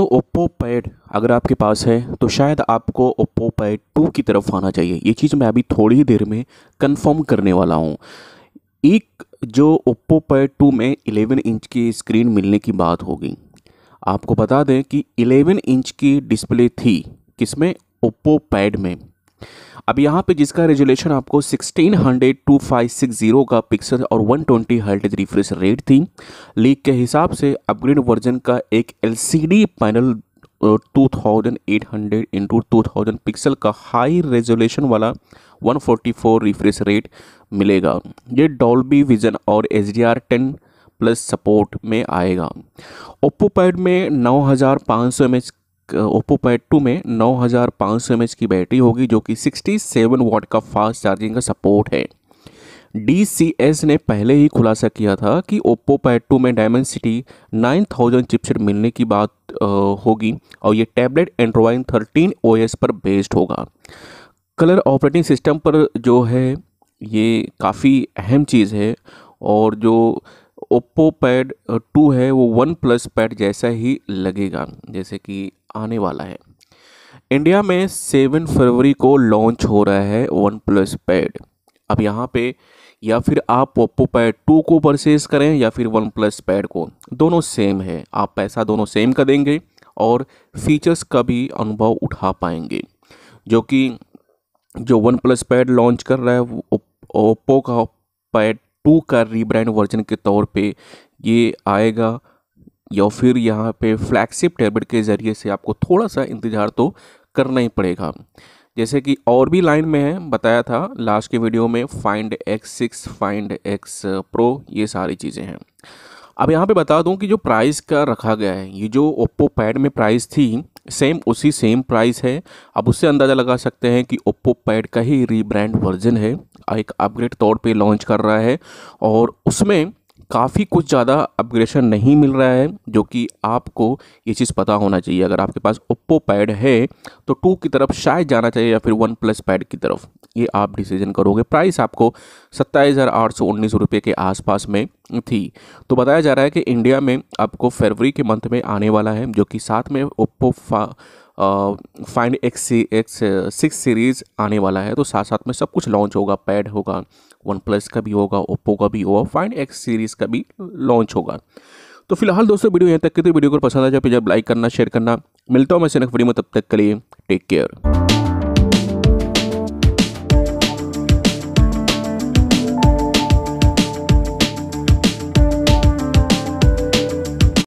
दोस्तों Oppo pad अगर आपके पास है तो शायद आपको ओप्पो पैड टू की तरफ आना चाहिए ये चीज़ मैं अभी थोड़ी देर में कंफर्म करने वाला हूँ एक जो ओप्पो पैड टू में 11 इंच की स्क्रीन मिलने की बात होगी आपको बता दें कि 11 इंच की डिस्प्ले थी किसमें ओप्पो पैड में अब यहाँ पे जिसका रेजुलेशन आपको 1600 2560 का पिक्सल और 120 ट्वेंटी हर्टेज रिफ्रेश रेट थी लीक के हिसाब से अपग्रेड वर्जन का एक एलसीडी पैनल 2800 इंटू 2000 पिक्सल का हाई रेजोल्यूशन वाला 144 रिफ्रेश रेट मिलेगा ये डॉल्बी विजन और H D R ten plus support में आएगा ओप्पो पैड में 9500 हज़ार ओप्पो पैड टू में नौ हज़ार पाँच सौ एम एच की बैटरी होगी जो कि सिक्सटी सेवन वाट का फास्ट चार्जिंग का सपोर्ट है DCS ने पहले ही खुलासा किया था कि ओप्पो पैड टू में Dimensity nine thousand chipset मिलने की बात होगी और ये टैबलेट एंड्रॉइन थर्टीन ओ पर बेस्ड होगा कलर ऑपरेटिंग सिस्टम पर जो है ये काफ़ी अहम चीज़ है और जो ओप्पो पैड टू है वो वन प्लस पैड जैसा ही लगेगा जैसे कि आने वाला है इंडिया में सेवन फरवरी को लॉन्च हो रहा है वन प्लस पैड अब यहाँ पे या फिर आप ओप्पो पैड टू को परचेज करें या फिर वन प्लस पैड को दोनों सेम है आप पैसा दोनों सेम का देंगे और फीचर्स का भी अनुभव उठा पाएंगे जो कि जो वन प्लस पैड लॉन्च कर रहा है ओप्पो का पैड टू का रीब्रांड वर्जन के तौर पे ये आएगा या फिर यहाँ पे फ्लैगशिप टैबलेट के ज़रिए से आपको थोड़ा सा इंतज़ार तो करना ही पड़ेगा जैसे कि और भी लाइन में है बताया था लास्ट के वीडियो में find X six find X pro ये सारी चीज़ें हैं अब यहाँ पे बता दूँ कि जो प्राइस का रखा गया है ये जो ओप्पो पैड में प्राइस थी सेम उसी सेम प्राइस है अब उससे अंदाज़ा लगा सकते हैं कि ओप्पो पैड का ही रीब्रांड वर्जन है एक अपग्रेड तौर पे लॉन्च कर रहा है और उसमें काफ़ी कुछ ज़्यादा अपग्रेशन नहीं मिल रहा है जो कि आपको ये चीज़ पता होना चाहिए अगर आपके पास ओप्पो पैड है तो टू की तरफ शायद जाना चाहिए या फिर वन प्लस पैड की तरफ ये आप डिसीजन करोगे प्राइस आपको सत्ताईस हज़ार आठ सौ उन्नीस रुपये के आसपास में थी तो बताया जा रहा है कि इंडिया में आपको फरवरी के मंथ में आने वाला है जो कि साथ में Oppo find X X six series आने वाला है तो साथ साथ में सब कुछ लॉन्च होगा पैड होगा वन प्लस का भी होगा ओप्पो का भी होगा फाइंड एक्स सीरीज़ का भी लॉन्च होगा तो फिलहाल दोस्तों वीडियो यहाँ तक की तो वीडियो को पसंद आ जाए जब लाइक करना शेयर करना मिलता हूँ मैं सिनेक वीडियो में तब तक के लिए टेक केयर